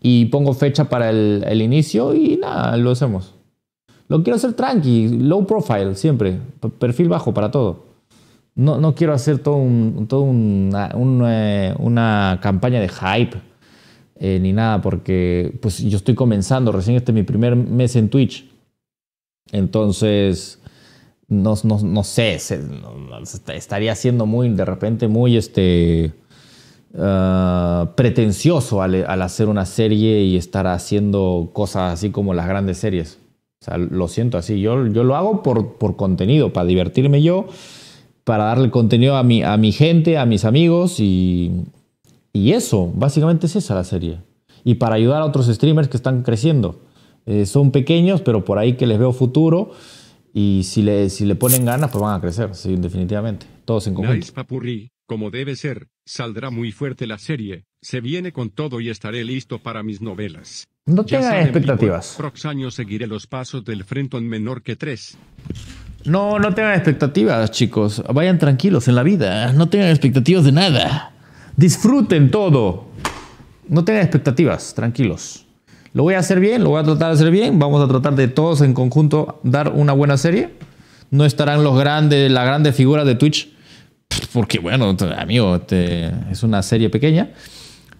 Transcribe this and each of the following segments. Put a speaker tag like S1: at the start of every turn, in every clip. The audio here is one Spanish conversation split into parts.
S1: y pongo fecha para el, inicio y nada, lo hacemos. Lo quiero hacer tranqui, low profile siempre, perfil bajo para todo. No, quiero hacer todo, eh, una, campaña de hype eh, ni nada, porque pues yo estoy comenzando, recién este mi primer mes en Twitch. Entonces, no, sé, estaría siendo muy, de repente, muy este eh, pretencioso al, hacer una serie y estar haciendo cosas así como las grandes series. O sea, lo siento así. Yo, yo lo hago por, contenido, para divertirme yo, para darle contenido a mi, a mi gente, a mis amigos y, y eso, básicamente es esa la serie. Y para ayudar a otros streamers que están creciendo. Eh, son pequeños, pero por ahí que les veo futuro. Y si le, si le ponen ganas, pues van a crecer, definitivamente. Todos en conjunto. como debe ser. Saldrá muy fuerte la serie, se viene con todo y estaré listo para mis novelas. No tengan expectativas. Próximos años seguiré los pasos del en menor que 3. No, no tengan expectativas, chicos. Vayan tranquilos en la vida. No tengan expectativas de nada. Disfruten todo. No tengan expectativas, tranquilos. Lo voy a hacer bien, lo voy a tratar de hacer bien. Vamos a tratar de todos en conjunto dar una buena serie. No estarán los grandes, la grandes figura de Twitch porque bueno, amigo, es una serie pequeña.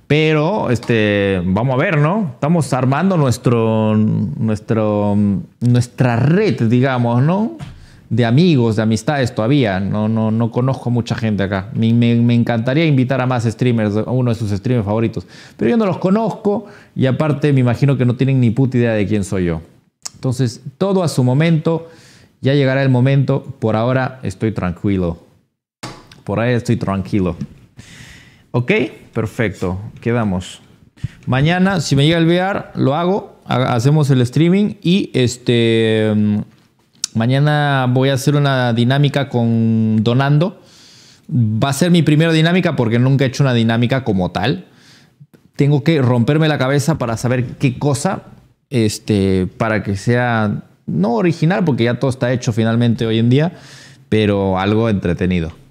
S1: Pero este, vamos a ver, ¿no? Estamos armando nuestro, nuestro, nuestra red, digamos, ¿no? De amigos, de amistades todavía. No, no, no conozco mucha gente acá. Me, me, encantaría invitar a más streamers, a uno de sus streamers favoritos. Pero yo no los conozco y aparte me imagino que no tienen ni puta idea de quién soy yo. Entonces, todo a su momento. Ya llegará el momento. Por ahora estoy tranquilo. Por ahí estoy tranquilo. Ok, perfecto. Quedamos. Mañana, si me llega el VR, lo hago. Hacemos el streaming y este. Mm, mañana voy a hacer una dinámica con Donando. Va a ser mi primera dinámica porque nunca he hecho una dinámica como tal. Tengo que romperme la cabeza para saber qué cosa, este, para que sea no original, porque ya todo está hecho finalmente hoy en día, pero algo entretenido.